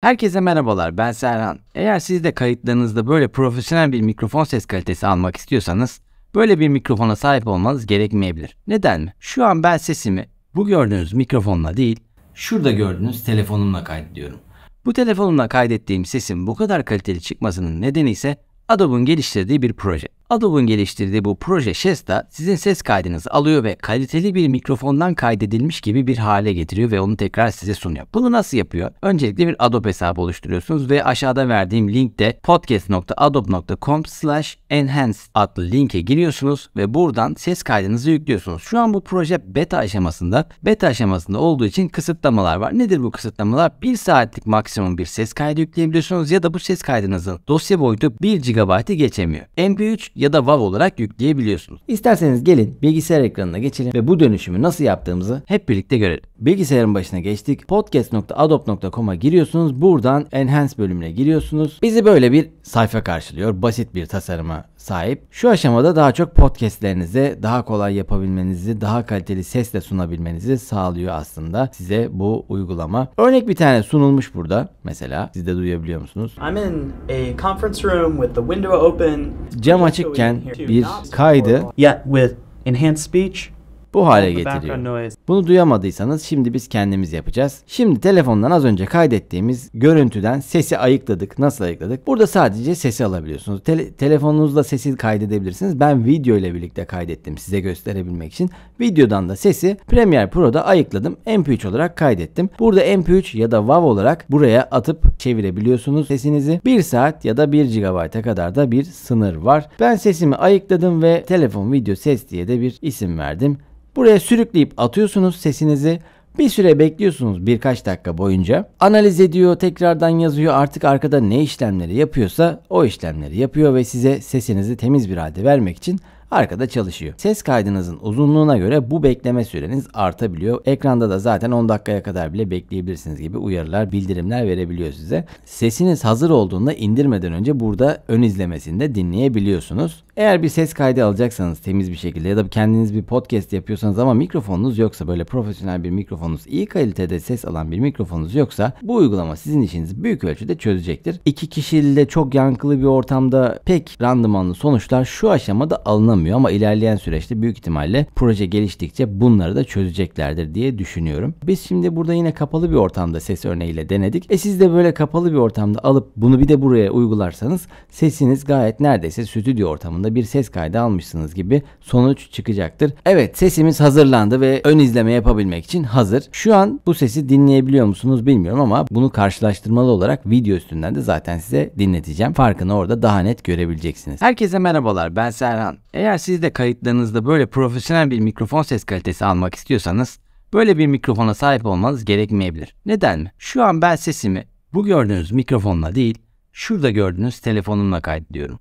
Herkese merhabalar ben Serhan. Eğer siz de kayıtlarınızda böyle profesyonel bir mikrofon ses kalitesi almak istiyorsanız böyle bir mikrofona sahip olmanız gerekmeyebilir. Neden mi? Şu an ben sesimi bu gördüğünüz mikrofonla değil şurada gördüğünüz telefonumla kaydediyorum. Bu telefonumla kaydettiğim sesin bu kadar kaliteli çıkmasının nedeni ise Adobe'un geliştirdiği bir proje. Adobe'un geliştirdiği bu proje Shesta sizin ses kaydınızı alıyor ve kaliteli bir mikrofondan kaydedilmiş gibi bir hale getiriyor ve onu tekrar size sunuyor. Bunu nasıl yapıyor? Öncelikle bir Adobe hesabı oluşturuyorsunuz ve aşağıda verdiğim linkte podcast.adobe.com slash enhance adlı linke giriyorsunuz ve buradan ses kaydınızı yüklüyorsunuz. Şu an bu proje beta aşamasında. Beta aşamasında olduğu için kısıtlamalar var. Nedir bu kısıtlamalar? 1 saatlik maksimum bir ses kaydı yükleyebiliyorsunuz ya da bu ses kaydınızın dosya boyutu 1 GB'ı geçemiyor. MP3 ya da WAV olarak yükleyebiliyorsunuz. İsterseniz gelin bilgisayar ekranına geçelim ve bu dönüşümü nasıl yaptığımızı hep birlikte görelim. Bilgisayarın başına geçtik. Podcast.adobe.com'a giriyorsunuz. Buradan Enhance bölümüne giriyorsunuz. Bizi böyle bir sayfa karşılıyor. Basit bir tasarıma sahip. Şu aşamada daha çok podcastlerinizi daha kolay yapabilmenizi, daha kaliteli sesle sunabilmenizi sağlıyor aslında size bu uygulama. Örnek bir tane sunulmuş burada mesela. Siz de duyabiliyor musunuz? I'm in a conference room with the window open. Cam açıkken bir kaydı. Yeah, with enhanced speech bu hale getiriyor. Bunu duyamadıysanız şimdi biz kendimiz yapacağız. Şimdi telefondan az önce kaydettiğimiz görüntüden sesi ayıkladık. Nasıl ayıkladık? Burada sadece sesi alabiliyorsunuz. Tele telefonunuzla sesi kaydedebilirsiniz. Ben video ile birlikte kaydettim size gösterebilmek için. Videodan da sesi Premiere Pro'da ayıkladım. MP3 olarak kaydettim. Burada MP3 ya da WAV olarak buraya atıp çevirebiliyorsunuz sesinizi. 1 saat ya da 1 GB'a kadar da bir sınır var. Ben sesimi ayıkladım ve telefon video ses diye de bir isim verdim Buraya sürükleyip atıyorsunuz sesinizi. Bir süre bekliyorsunuz birkaç dakika boyunca. Analiz ediyor, tekrardan yazıyor. Artık arkada ne işlemleri yapıyorsa o işlemleri yapıyor ve size sesinizi temiz bir halde vermek için arkada çalışıyor. Ses kaydınızın uzunluğuna göre bu bekleme süreniz artabiliyor. Ekranda da zaten 10 dakikaya kadar bile bekleyebilirsiniz gibi uyarılar, bildirimler verebiliyor size. Sesiniz hazır olduğunda indirmeden önce burada ön izlemesinde dinleyebiliyorsunuz. Eğer bir ses kaydı alacaksanız temiz bir şekilde ya da kendiniz bir podcast yapıyorsanız ama mikrofonunuz yoksa böyle profesyonel bir mikrofonunuz iyi kalitede ses alan bir mikrofonunuz yoksa bu uygulama sizin işinizi büyük ölçüde çözecektir. İki kişiyle çok yankılı bir ortamda pek randımanlı sonuçlar şu aşamada alınamıyor alınmıyor ama ilerleyen süreçte büyük ihtimalle proje geliştikçe bunları da çözeceklerdir diye düşünüyorum. Biz şimdi burada yine kapalı bir ortamda ses örneğiyle denedik. E siz de böyle kapalı bir ortamda alıp bunu bir de buraya uygularsanız sesiniz gayet neredeyse stüdyo ortamında bir ses kaydı almışsınız gibi sonuç çıkacaktır. Evet sesimiz hazırlandı ve ön izleme yapabilmek için hazır. Şu an bu sesi dinleyebiliyor musunuz bilmiyorum ama bunu karşılaştırmalı olarak video üstünden de zaten size dinleteceğim. Farkını orada daha net görebileceksiniz. Herkese merhabalar ben Serhan. Eğer eğer siz de kayıtlarınızda böyle profesyonel bir mikrofon ses kalitesi almak istiyorsanız böyle bir mikrofona sahip olmanız gerekmeyebilir. Neden mi? Şu an ben sesimi bu gördüğünüz mikrofonla değil şurada gördüğünüz telefonumla kaydediyorum.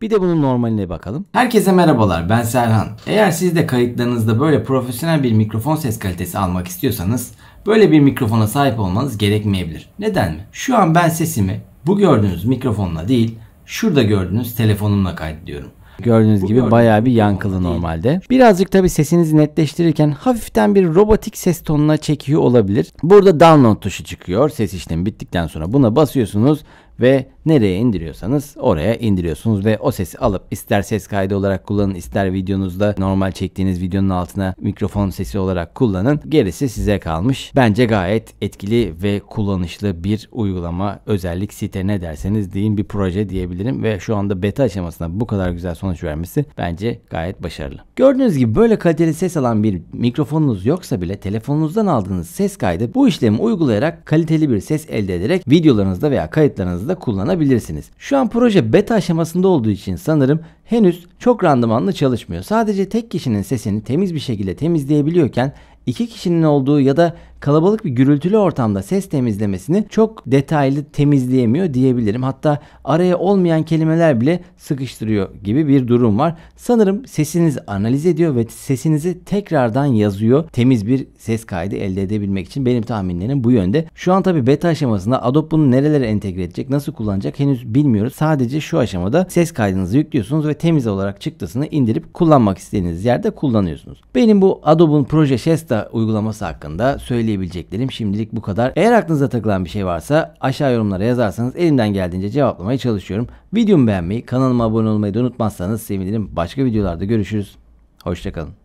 Bir de bunun normaline bakalım. Herkese merhabalar ben Serhan. Eğer siz de kayıtlarınızda böyle profesyonel bir mikrofon ses kalitesi almak istiyorsanız böyle bir mikrofona sahip olmanız gerekmeyebilir. Neden mi? Şu an ben sesimi bu gördüğünüz mikrofonla değil şurada gördüğünüz telefonumla kaydediyorum. Gördüğünüz Bu gibi gördüğünüz bayağı bir yankılı normalde. Birazcık tabi sesinizi netleştirirken hafiften bir robotik ses tonuna çekiyor olabilir. Burada download tuşu çıkıyor. Ses işlemi bittikten sonra buna basıyorsunuz ve nereye indiriyorsanız oraya indiriyorsunuz ve o sesi alıp ister ses kaydı olarak kullanın ister videonuzda normal çektiğiniz videonun altına mikrofon sesi olarak kullanın. Gerisi size kalmış. Bence gayet etkili ve kullanışlı bir uygulama özellik site ne derseniz deyin bir proje diyebilirim ve şu anda beta aşamasında bu kadar güzel sonuç vermesi bence gayet başarılı. Gördüğünüz gibi böyle kaliteli ses alan bir mikrofonunuz yoksa bile telefonunuzdan aldığınız ses kaydı bu işlemi uygulayarak kaliteli bir ses elde ederek videolarınızda veya kayıtlarınızda alanlarınızda kullanabilirsiniz. Şu an proje beta aşamasında olduğu için sanırım henüz çok randımanlı çalışmıyor. Sadece tek kişinin sesini temiz bir şekilde temizleyebiliyorken iki kişinin olduğu ya da kalabalık bir gürültülü ortamda ses temizlemesini çok detaylı temizleyemiyor diyebilirim. Hatta araya olmayan kelimeler bile sıkıştırıyor gibi bir durum var. Sanırım sesiniz analiz ediyor ve sesinizi tekrardan yazıyor. Temiz bir ses kaydı elde edebilmek için benim tahminlerim bu yönde. Şu an tabii beta aşamasında Adobe bunu nerelere entegre edecek, nasıl kullanacak henüz bilmiyoruz. Sadece şu aşamada ses kaydınızı yüklüyorsunuz ve temiz olarak çıktısını indirip kullanmak istediğiniz yerde kullanıyorsunuz. Benim bu Adobe'un Proje Shesta uygulaması hakkında söyleyeyim söyleyebileceklerim şimdilik bu kadar. Eğer aklınıza takılan bir şey varsa aşağı yorumlara yazarsanız elinden geldiğince cevaplamaya çalışıyorum. Videomu beğenmeyi, kanalıma abone olmayı da unutmazsanız sevinirim. Başka videolarda görüşürüz. Hoşçakalın.